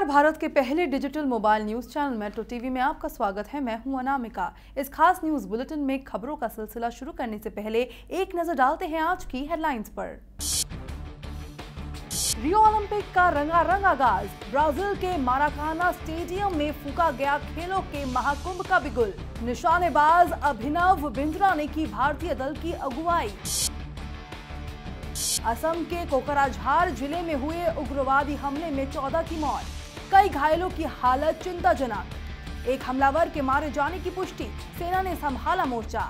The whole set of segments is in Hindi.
नमस्कार भारत के पहले digital mobile news channel metro TV में आपका स्वागत है मैं हूं अनामिका इस खास न्यूज बुलेटिन में खबरों का सिलसिला शुरू करने से पहले एक नजर डालते हैं आज की हेडलाइंस पर रियो ओलंपिक का रंगारंग आगाज ब्राजील के माराकाना स्टेडियम में फूका गया खेलों के महाकुंभ का बिगुल निशानेबाज अभिनव बिंद्रा ने की भारतीय दल की अगुवाई असम के कोकराझार जिले में हुए उग्रवादी हमले में चौदह की मौत कई घायलों की हालत चिंताजनक एक हमलावर के मारे जाने की पुष्टि सेना ने संभाला मोर्चा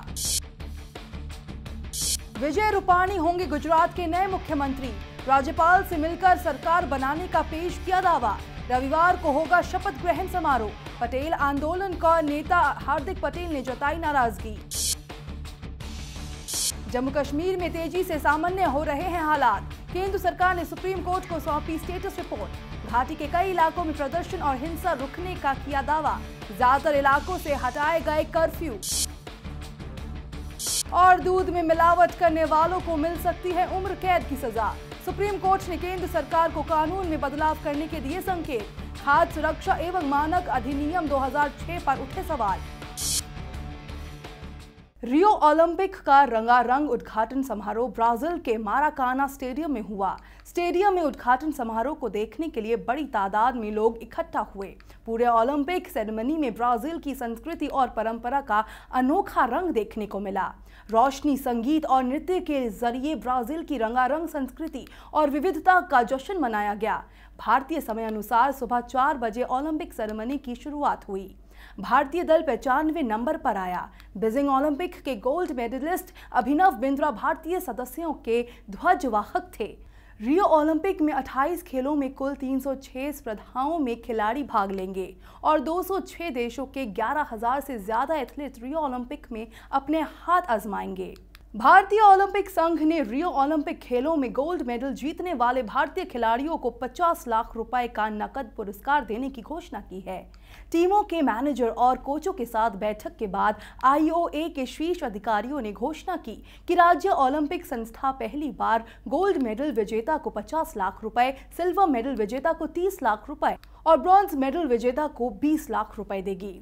विजय रूपाणी होंगे गुजरात के नए मुख्यमंत्री राज्यपाल से मिलकर सरकार बनाने का पेश किया दावा रविवार को होगा शपथ ग्रहण समारोह पटेल आंदोलन का नेता हार्दिक पटेल ने जताई नाराजगी जम्मू कश्मीर में तेजी से सामान्य हो रहे हैं हालात केंद्र सरकार ने सुप्रीम कोर्ट को सौंपी स्टेटस रिपोर्ट घाटी के कई इलाकों में प्रदर्शन और हिंसा रुकने का किया दावा ज्यादातर इलाकों से हटाए गए कर्फ्यू और दूध में मिलावट करने वालों को मिल सकती है उम्र कैद की सजा सुप्रीम कोर्ट ने केंद्र सरकार को कानून में बदलाव करने के दिए संकेत खाद्य सुरक्षा एवं मानक अधिनियम 2006 पर उठे सवाल रियो ओलंपिक का रंगारंग उद्घाटन समारोह ब्राजील के माराकाना स्टेडियम में हुआ स्टेडियम में उद्घाटन समारोह को देखने के लिए बड़ी तादाद में लोग इकट्ठा हुए पूरे ओलंपिक सेरेमनी में ब्राजील की संस्कृति और परंपरा का अनोखा रंग देखने को मिला रोशनी संगीत और नृत्य के जरिए ब्राजील की रंगारंग संस्कृति और विविधता का जश्न मनाया गया भारतीय समय अनुसार सुबह चार बजे ओलंपिक सेरेमनी की शुरुआत हुई भारतीय दल पचानवे नंबर पर आया बीजिंग ओलंपिक के गोल्ड मेडलिस्ट अभिनव बिंद्रा भारतीय सदस्यों के ध्वजवाहक थे रियो ओलंपिक में 28 खेलों में कुल 306 स्पर्धाओं में खिलाड़ी भाग लेंगे और 206 देशों के 11,000 से ज़्यादा एथलीट रियो ओलंपिक में अपने हाथ आजमाएंगे भारतीय ओलंपिक संघ ने रियो ओलंपिक खेलों में गोल्ड मेडल जीतने वाले भारतीय खिलाड़ियों को 50 लाख रुपए का नकद पुरस्कार देने की घोषणा की है टीमों के मैनेजर और कोचों के साथ बैठक के बाद आईओए के शीर्ष अधिकारियों ने घोषणा की कि राज्य ओलंपिक संस्था पहली बार गोल्ड मेडल विजेता को 50 लाख रुपए सिल्वर मेडल विजेता को 30 लाख रुपए और ब्रॉन्ज मेडल विजेता को 20 लाख रुपए देगी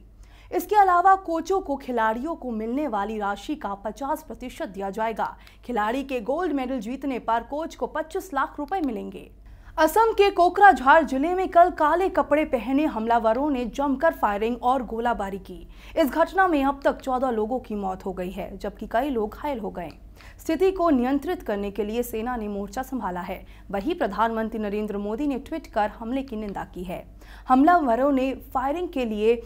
इसके अलावा कोचों को खिलाड़ियों को मिलने वाली राशि का 50 प्रतिशत दिया जाएगा खिलाड़ी के गोल्ड मेडल जीतने पर कोच को 25 लाख रुपए मिलेंगे असम के कोकराझार जिले में कल काले कपड़े पहने हमलावरों ने जमकर फायरिंग और गोलाबारी की इस घटना में अब तक 14 लोगों की मौत हो गई है जबकि कई लोग घायल हो गए स्थिति को नियंत्रित करने के लिए सेना ने मोर्चा संभाला है वही प्रधानमंत्री नरेंद्र मोदी ने ट्वीट कर हमले की निंदा की है हमलावरों ने फायरिंग के लिए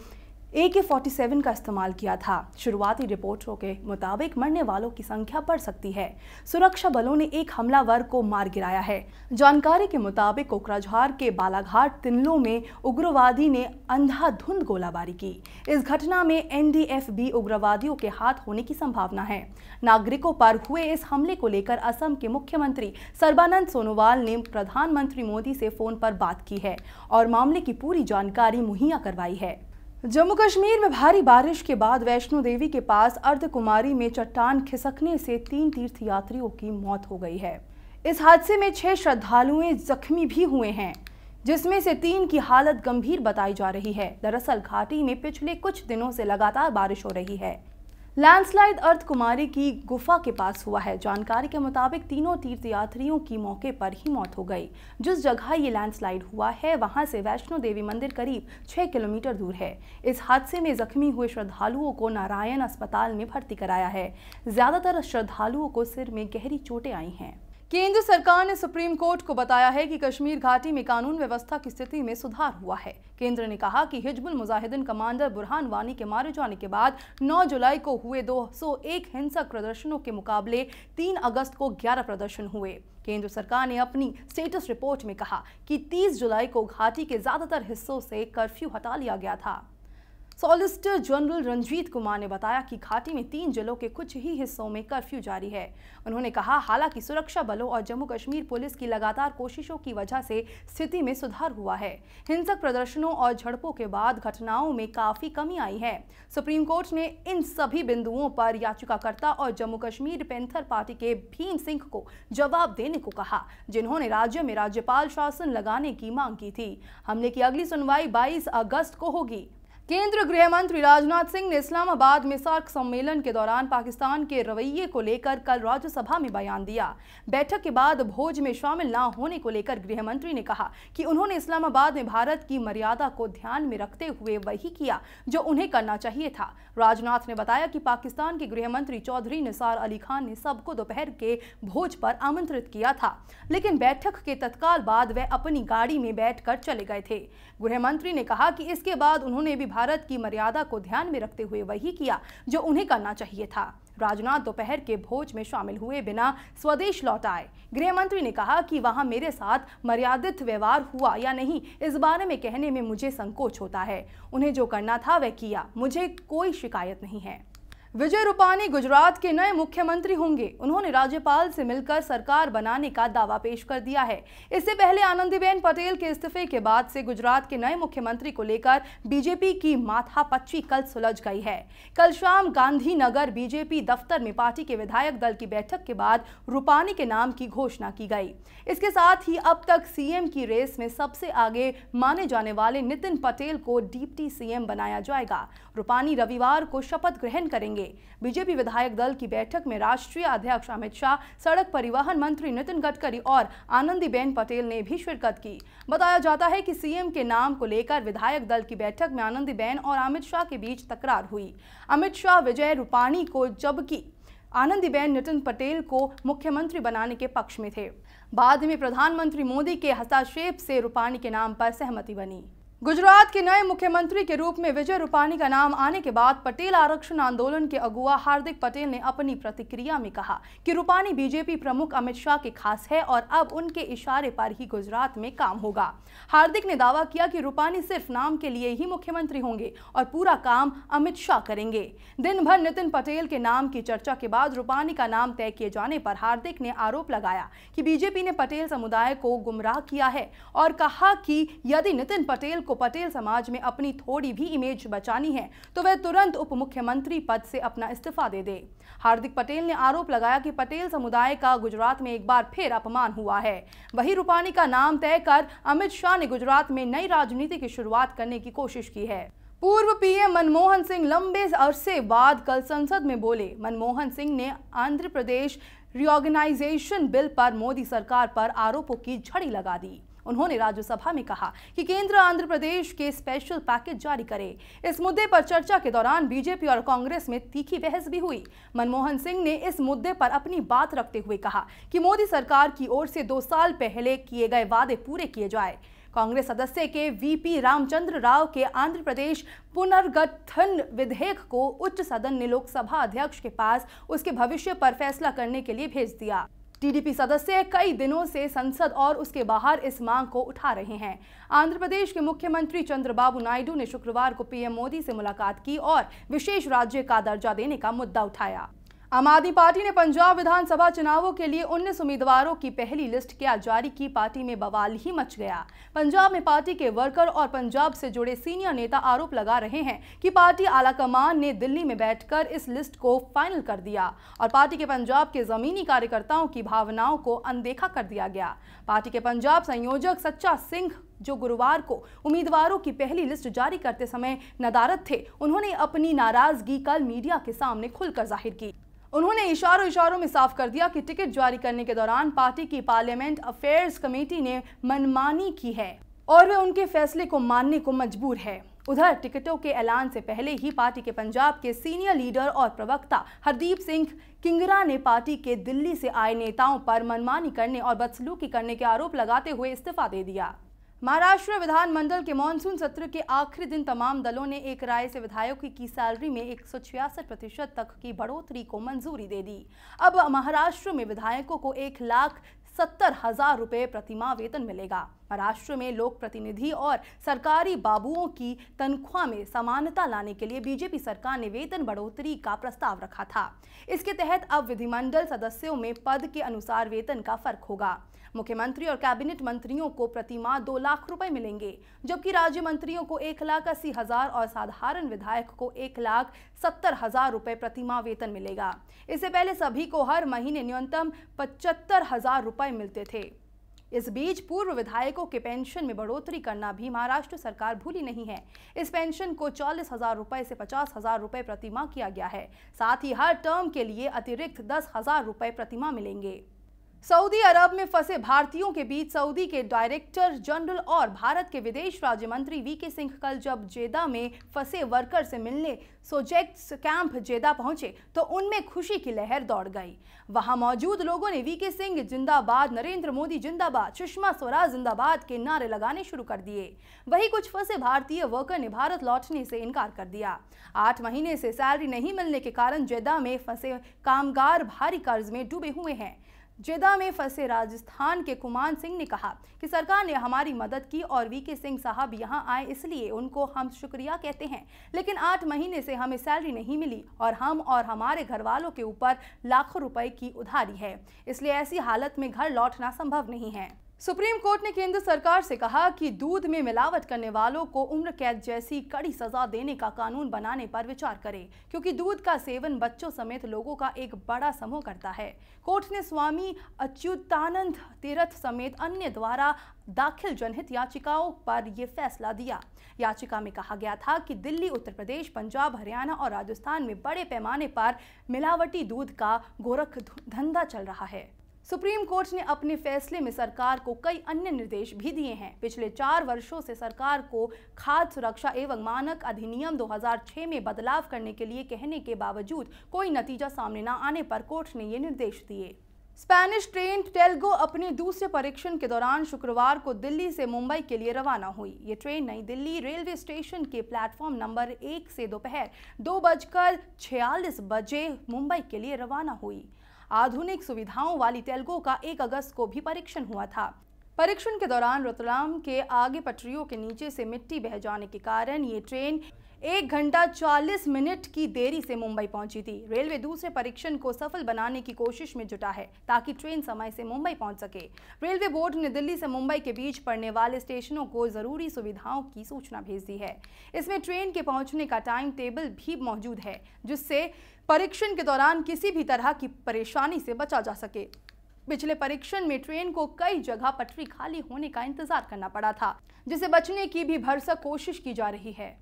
ए के फोर्टी सेवन का इस्तेमाल किया था शुरुआती रिपोर्टों के मुताबिक मरने वालों की संख्या बढ़ सकती है सुरक्षा बलों ने एक हमलावर को मार गिराया है जानकारी के मुताबिक कोकराझार के बालाघाट तिनलो में उग्रवादी ने अंधाधुंध गोलाबारी की इस घटना में एनडीएफबी उग्रवादियों के हाथ होने की संभावना है नागरिकों पर हुए इस हमले को लेकर असम के मुख्यमंत्री सर्बानंद सोनोवाल ने प्रधानमंत्री मोदी से फोन पर बात की है और मामले की पूरी जानकारी मुहैया करवाई है जम्मू कश्मीर में भारी बारिश के बाद वैष्णो देवी के पास अर्धकुमारी में चट्टान खिसकने से तीन तीर्थ यात्रियों की मौत हो गई है इस हादसे में छह श्रद्धालुए जख्मी भी हुए हैं जिसमें से तीन की हालत गंभीर बताई जा रही है दरअसल घाटी में पिछले कुछ दिनों से लगातार बारिश हो रही है लैंडस्लाइड अर्थ कुमारी की गुफा के पास हुआ है जानकारी के मुताबिक तीनों तीर्थयात्रियों की मौके पर ही मौत हो गई जिस जगह ये लैंडस्लाइड हुआ है वहां से वैष्णो देवी मंदिर करीब छः किलोमीटर दूर है इस हादसे में जख्मी हुए श्रद्धालुओं को नारायण अस्पताल में भर्ती कराया है ज्यादातर श्रद्धालुओं को सिर में गहरी चोटें आई हैं केंद्र सरकार ने सुप्रीम कोर्ट को बताया है कि कश्मीर घाटी में कानून व्यवस्था की स्थिति में सुधार हुआ है केंद्र ने कहा कि हिजबुल मुजाहिदीन कमांडर बुरहान वानी के मारे जाने के बाद 9 जुलाई को हुए 201 हिंसक प्रदर्शनों के मुकाबले 3 अगस्त को 11 प्रदर्शन हुए केंद्र सरकार ने अपनी स्टेटस रिपोर्ट में कहा कि 30 जुलाई को घाटी के ज्यादातर हिस्सों से कर्फ्यू हटा लिया गया था सॉलिसिटर जनरल रंजीत कुमार ने बताया कि घाटी में तीन जिलों के कुछ ही हिस्सों में कर्फ्यू जारी है उन्होंने कहा हालांकि सुरक्षा बलों और जम्मू कश्मीर पुलिस की लगातार कोशिशों की वजह से स्थिति में सुधार हुआ है हिंसक प्रदर्शनों और झड़पों के बाद घटनाओं में काफी कमी आई है सुप्रीम कोर्ट ने इन सभी बिंदुओं पर याचिकाकर्ता और जम्मू कश्मीर पेंथर पार्टी के भीम सिंह को जवाब देने को कहा जिन्होंने राज्य में राज्यपाल शासन लगाने की मांग की थी हमले की अगली सुनवाई बाईस अगस्त को होगी केंद्र गृह मंत्री राजनाथ सिंह ने इस्लामाबाद में सार्क सम्मेलन के दौरान पाकिस्तान के रवैये को लेकर कल राज्यसभा में बयान दिया बैठक के बाद भोज में शामिल न होने को लेकर गृह मंत्री ने कहा कि उन्होंने इस्लामाबाद में भारत की मर्यादा को ध्यान में रखते हुए वही किया जो उन्हें करना चाहिए था राजनाथ ने बताया कि पाकिस्तान के गृह मंत्री चौधरी निसार अली खान ने सबको दोपहर के भोज पर आमंत्रित किया था लेकिन बैठक के तत्काल बाद वह अपनी गाड़ी में बैठ चले गए थे गृह मंत्री ने कहा कि इसके बाद उन्होंने भी भारत की मर्यादा को ध्यान में रखते हुए वही किया जो उन्हें करना चाहिए था राजनाथ दोपहर के भोज में शामिल हुए बिना स्वदेश लौट आए गृह मंत्री ने कहा कि वहां मेरे साथ मर्यादित व्यवहार हुआ या नहीं इस बारे में कहने में मुझे संकोच होता है उन्हें जो करना था वह किया मुझे कोई शिकायत नहीं है विजय रूपानी गुजरात के नए मुख्यमंत्री होंगे उन्होंने राज्यपाल से मिलकर सरकार बनाने का दावा पेश कर दिया है इससे पहले आनंदीबेन पटेल के इस्तीफे के बाद से गुजरात के नए मुख्यमंत्री को लेकर बीजेपी की माथा पच्ची कल सुलझ गई है कल शाम गांधीनगर बीजेपी दफ्तर में पार्टी के विधायक दल की बैठक के बाद रूपानी के नाम की घोषणा की गई इसके साथ ही अब तक सीएम की रेस में सबसे आगे माने जाने वाले नितिन पटेल को डिप्टी सीएम बनाया जाएगा रूपानी रविवार को शपथ ग्रहण करेंगे करेंगे बीजेपी विधायक दल की बैठक में राष्ट्रीय अध्यक्ष अमित शाह सड़क परिवहन मंत्री नितिन गडकरी और आनंदीबेन पटेल ने भी शिरकत की बताया जाता है कि सीएम के नाम को लेकर विधायक दल की बैठक में आनंदीबेन और अमित शाह के बीच तकरार हुई अमित शाह विजय रूपाणी को जबकि आनंदीबेन नितिन पटेल को मुख्यमंत्री बनाने के पक्ष में थे बाद में प्रधानमंत्री मोदी के हस्ताक्षेप से रूपाणी के नाम पर सहमति बनी गुजरात के नए मुख्यमंत्री के रूप में विजय रूपाणी का नाम आने के बाद पटेल आरक्षण आंदोलन के अगुआ हार्दिक पटेल ने अपनी प्रतिक्रिया में कहा कि रूपाणी बीजेपी प्रमुख अमित शाह के खास है और अब उनके इशारे पर ही गुजरात में काम होगा हार्दिक ने दावा किया कि रूपाणी सिर्फ नाम के लिए ही मुख्यमंत्री होंगे और पूरा काम अमित शाह करेंगे दिन भर नितिन पटेल के नाम की चर्चा के बाद रूपाणी का नाम तय किए जाने पर हार्दिक ने आरोप लगाया कि बीजेपी ने पटेल समुदाय को गुमराह किया है और कहा कि यदि नितिन पटेल को को पटेल समाज में अपनी थोड़ी भी इमेज बचानी है तो वह तुरंत उप मुख्यमंत्री पद से अपना इस्तीफा दे दे हार्दिक पटेल ने आरोप लगाया कि पटेल समुदाय का गुजरात में एक बार फिर अपमान हुआ है वही रूपानी का नाम तय कर अमित शाह ने गुजरात में नई राजनीति की शुरुआत करने की कोशिश की है पूर्व पीएम मनमोहन सिंह लंबे अरसे बाद कल संसद में बोले मनमोहन सिंह ने आंध्र प्रदेश रिओर्गेनाइजेशन बिल पर मोदी सरकार पर आरोपों की झड़ी लगा दी उन्होंने राज्यसभा में कहा कि केंद्र आंध्र प्रदेश के स्पेशल पैकेज जारी करे इस मुद्दे पर चर्चा के दौरान बीजेपी और कांग्रेस में तीखी बहस भी हुई मनमोहन सिंह ने इस मुद्दे पर अपनी बात रखते हुए कहा कि मोदी सरकार की ओर से दो साल पहले किए गए वादे पूरे किए जाए कांग्रेस सदस्य के वीपी रामचंद्र राव के आंध्र प्रदेश पुनर्गठन विधेयक को उच्च सदन ने लोकसभा अध्यक्ष के पास उसके भविष्य पर फैसला करने के लिए भेज दिया टीडीपी सदस्य कई दिनों से संसद और उसके बाहर इस मांग को उठा रहे हैं आंध्र प्रदेश के मुख्यमंत्री चंद्रबाबू नायडू ने शुक्रवार को पीएम मोदी से मुलाकात की और विशेष राज्य का दर्जा देने का मुद्दा उठाया आम आदमी पार्टी ने पंजाब विधानसभा चुनावों के लिए 19 उम्मीदवारों की पहली लिस्ट क्या जारी की पार्टी में बवाल ही मच गया पंजाब में पार्टी के वर्कर और पंजाब से जुड़े सीनियर नेता आरोप लगा रहे हैं कि पार्टी आलाकमान ने दिल्ली में बैठकर इस लिस्ट को फाइनल कर दिया और पार्टी के पंजाब के जमीनी कार्यकर्ताओं की भावनाओं को अनदेखा कर दिया गया पार्टी के पंजाब संयोजक सच्चा सिंह जो गुरुवार को उम्मीदवारों की पहली लिस्ट जारी करते समय नदारत थे उन्होंने अपनी नाराजगी कल मीडिया के सामने खुलकर जाहिर की उन्होंने इशारों इशारों में साफ कर दिया कि टिकट जारी करने के दौरान पार्टी की पार्लियामेंट अफेयर्स कमेटी ने मनमानी की है और वे उनके फैसले को मानने को मजबूर है उधर टिकटों के ऐलान से पहले ही पार्टी के पंजाब के सीनियर लीडर और प्रवक्ता हरदीप सिंह किंगरा ने पार्टी के दिल्ली से आए नेताओं पर मनमानी करने और बदसलूकी करने के आरोप लगाते हुए इस्तीफा दे दिया महाराष्ट्र विधानमंडल के मानसून सत्र के आखिरी दिन तमाम दलों ने एक राय से विधायकों की सैलरी में एक प्रतिशत तक की बढ़ोतरी को मंजूरी दे दी अब महाराष्ट्र में विधायकों को एक लाख सत्तर हजार रुपये प्रतिमा वेतन मिलेगा महाराष्ट्र में लोक प्रतिनिधि और सरकारी बाबुओं की तनख्वाह में समानता लाने के लिए बीजेपी सरकार ने वेतन बढ़ोतरी का प्रस्ताव रखा था इसके तहत अब विधिमंडल सदस्यों में पद के अनुसार वेतन का फर्क होगा मुख्यमंत्री और कैबिनेट मंत्रियों को प्रतिमाह दो लाख रुपए मिलेंगे जबकि राज्य मंत्रियों को एक लाख अस्सी हजार और साधारण विधायक को एक लाख सत्तर हजार रुपए प्रतिमाह वेतन मिलेगा इससे पहले सभी को हर महीने न्यूनतम पचहत्तर हजार रुपए मिलते थे इस बीच पूर्व विधायकों के पेंशन में बढ़ोतरी करना भी महाराष्ट्र सरकार भूली नहीं है इस पेंशन को चालीस हजार रुपए से पचास हजार रुपए प्रतिमा किया गया है साथ ही हर टर्म के लिए अतिरिक्त दस हजार रुपए प्रतिमा मिलेंगे सऊदी अरब में फंसे भारतीयों के बीच सऊदी के डायरेक्टर जनरल और भारत के विदेश राज्य मंत्री वी के सिंह कल जब जेदा में फंसे वर्कर से मिलने सोजेक्ट्स कैंप जेदा पहुंचे तो उनमें खुशी की लहर दौड़ गई वहां मौजूद लोगों ने वी के सिंह जिंदाबाद नरेंद्र मोदी जिंदाबाद सुषमा स्वराज जिंदाबाद के नारे लगाने शुरू कर दिए वही कुछ फंसे भारतीय वर्कर ने भारत लौटने से इनकार कर दिया आठ महीने से सैलरी नहीं मिलने के कारण जेदा में फंसे कामगार भारी कर्ज में डूबे हुए हैं जिदा में फंसे राजस्थान के कुमान सिंह ने कहा कि सरकार ने हमारी मदद की और वीके सिंह साहब यहां आए इसलिए उनको हम शुक्रिया कहते हैं लेकिन आठ महीने से हमें सैलरी नहीं मिली और हम और हमारे घर वालों के ऊपर लाखों रुपए की उधारी है इसलिए ऐसी हालत में घर लौटना संभव नहीं है सुप्रीम कोर्ट ने केंद्र सरकार से कहा कि दूध में मिलावट करने वालों को उम्र कैद जैसी कड़ी सजा देने का कानून बनाने पर विचार करे क्योंकि दूध का सेवन बच्चों समेत लोगों का एक बड़ा समूह करता है कोर्ट ने स्वामी अच्युतानंद तीर्थ समेत अन्य द्वारा दाखिल जनहित याचिकाओं पर यह फैसला दिया याचिका में कहा गया था कि दिल्ली उत्तर प्रदेश पंजाब हरियाणा और राजस्थान में बड़े पैमाने पर मिलावटी दूध का गोरख धंधा चल रहा है सुप्रीम कोर्ट ने अपने फैसले में सरकार को कई अन्य निर्देश भी दिए हैं पिछले चार वर्षों से सरकार को खाद्य सुरक्षा एवं मानक अधिनियम 2006 में बदलाव करने के लिए कहने के बावजूद कोई नतीजा सामने न आने पर कोर्ट ने ये निर्देश दिए स्पेनिश ट्रेन टेल्गो अपने दूसरे परीक्षण के दौरान शुक्रवार को दिल्ली से मुंबई के लिए रवाना हुई ये train New Delhi railway station के प्लेटफॉर्म नंबर एक से दोपहर दो बजकर छियालीस बजे मुंबई के लिए रवाना हुई आधुनिक सुविधाओं वाली तेलगो का एक अगस्त को भी परीक्षण हुआ था परीक्षण के दौरान रतलाम के आगे पटरियों के नीचे से मिट्टी बह जाने के कारण ये ट्रेन एक घंटा 40 मिनट की देरी से मुंबई पहुंची थी रेलवे दूसरे परीक्षण को सफल बनाने की कोशिश में जुटा है ताकि ट्रेन समय से मुंबई पहुंच सके रेलवे बोर्ड ने दिल्ली से मुंबई के बीच पड़ने वाले स्टेशनों को जरूरी सुविधाओं की सूचना भेज दी है इसमें ट्रेन के पहुंचने का टाइम टेबल भी मौजूद है जिससे परीक्षण के दौरान किसी भी तरह की परेशानी से बचा जा सके पिछले परीक्षण में ट्रेन को कई जगह पटरी खाली होने का इंतजार करना पड़ा था जिसे बचने की भी भरसक कोशिश की जा रही है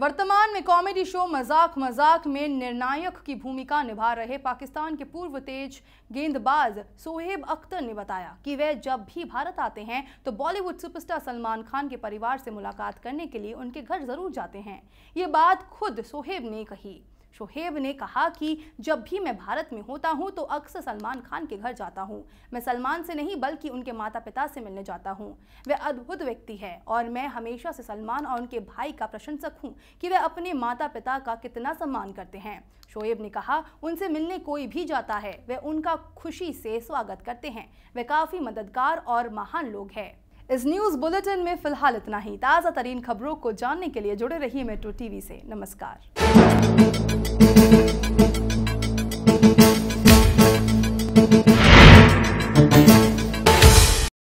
वर्तमान में कॉमेडी शो मजाक मजाक में निर्णायक की भूमिका निभा रहे पाकिस्तान के पूर्व तेज गेंदबाज सोहेब अख्तर ने बताया कि वे जब भी भारत आते हैं तो बॉलीवुड सुपरस्टार सलमान खान के परिवार से मुलाकात करने के लिए उनके घर जरूर जाते हैं ये बात खुद सोहेब ने कही शोहेब ने कहा कि जब भी मैं भारत में होता हूँ तो अक्सर सलमान खान के घर जाता हूँ मैं सलमान से नहीं बल्कि उनके माता पिता से मिलने जाता हूँ वह अद्भुत व्यक्ति है और मैं हमेशा से सलमान और उनके भाई का प्रशंसक हूँ कि वह अपने माता पिता का कितना सम्मान करते हैं शोएब ने कहा उनसे मिलने कोई भी जाता है वे उनका खुशी से स्वागत करते हैं वे काफ़ी मददगार और महान लोग हैं इस न्यूज़ बुलेटिन में फिलहाल इतना ही ताज़ा तरीन खबरों को जानने के लिए जुड़े रहिए मेट्रो टीवी से नमस्कार Thank you.